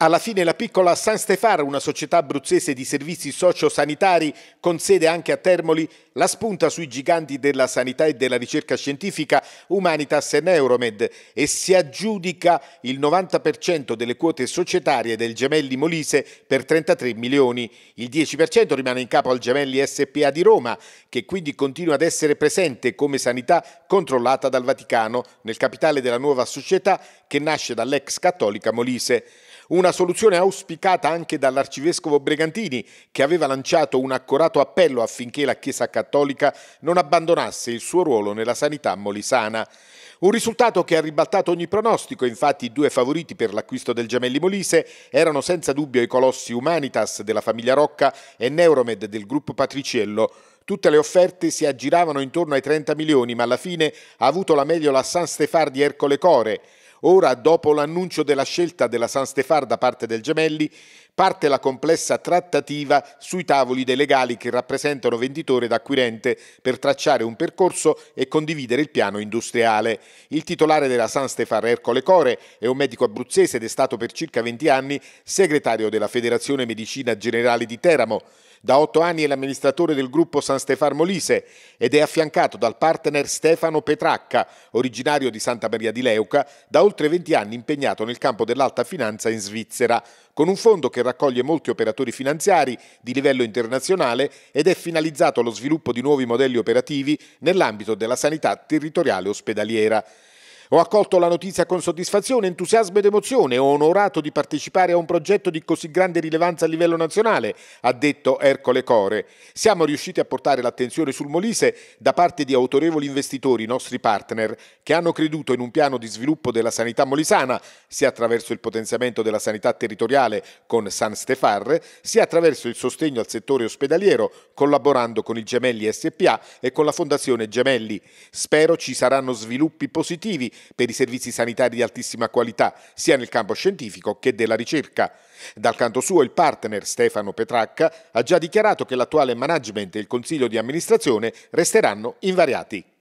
Alla fine la piccola San Stefano, una società abruzzese di servizi sociosanitari con sede anche a Termoli, la spunta sui giganti della sanità e della ricerca scientifica Humanitas e Neuromed e si aggiudica il 90% delle quote societarie del Gemelli Molise per 33 milioni. Il 10% rimane in capo al Gemelli SPA di Roma, che quindi continua ad essere presente come sanità controllata dal Vaticano nel capitale della nuova società che nasce dall'ex cattolica Molise. Una soluzione auspicata anche dall'arcivescovo Bregantini, che aveva lanciato un accorato appello affinché la Chiesa cattolica non abbandonasse il suo ruolo nella sanità molisana. Un risultato che ha ribaltato ogni pronostico, infatti i due favoriti per l'acquisto del Gemelli Molise erano senza dubbio i colossi Humanitas della famiglia Rocca e Neuromed del gruppo Patriciello. Tutte le offerte si aggiravano intorno ai 30 milioni, ma alla fine ha avuto la meglio la San Stefar di Ercole Core. Ora, dopo l'annuncio della scelta della San Stefar da parte del Gemelli, parte la complessa trattativa sui tavoli dei legali che rappresentano venditore ed acquirente per tracciare un percorso e condividere il piano industriale. Il titolare della San Stefar, Ercole Core, è un medico abruzzese ed è stato per circa 20 anni segretario della Federazione Medicina Generale di Teramo. Da otto anni è l'amministratore del gruppo San Stefano Molise ed è affiancato dal partner Stefano Petracca, originario di Santa Maria di Leuca, da oltre 20 anni impegnato nel campo dell'alta finanza in Svizzera, con un fondo che raccoglie molti operatori finanziari di livello internazionale ed è finalizzato allo sviluppo di nuovi modelli operativi nell'ambito della sanità territoriale ospedaliera. Ho accolto la notizia con soddisfazione, entusiasmo ed emozione. Ho onorato di partecipare a un progetto di così grande rilevanza a livello nazionale, ha detto Ercole Core. Siamo riusciti a portare l'attenzione sul Molise da parte di autorevoli investitori, nostri partner, che hanno creduto in un piano di sviluppo della sanità molisana, sia attraverso il potenziamento della sanità territoriale con San Stefar, sia attraverso il sostegno al settore ospedaliero, collaborando con il Gemelli SPA e con la Fondazione Gemelli. Spero ci saranno sviluppi positivi per i servizi sanitari di altissima qualità, sia nel campo scientifico che della ricerca. Dal canto suo il partner Stefano Petracca ha già dichiarato che l'attuale management e il consiglio di amministrazione resteranno invariati.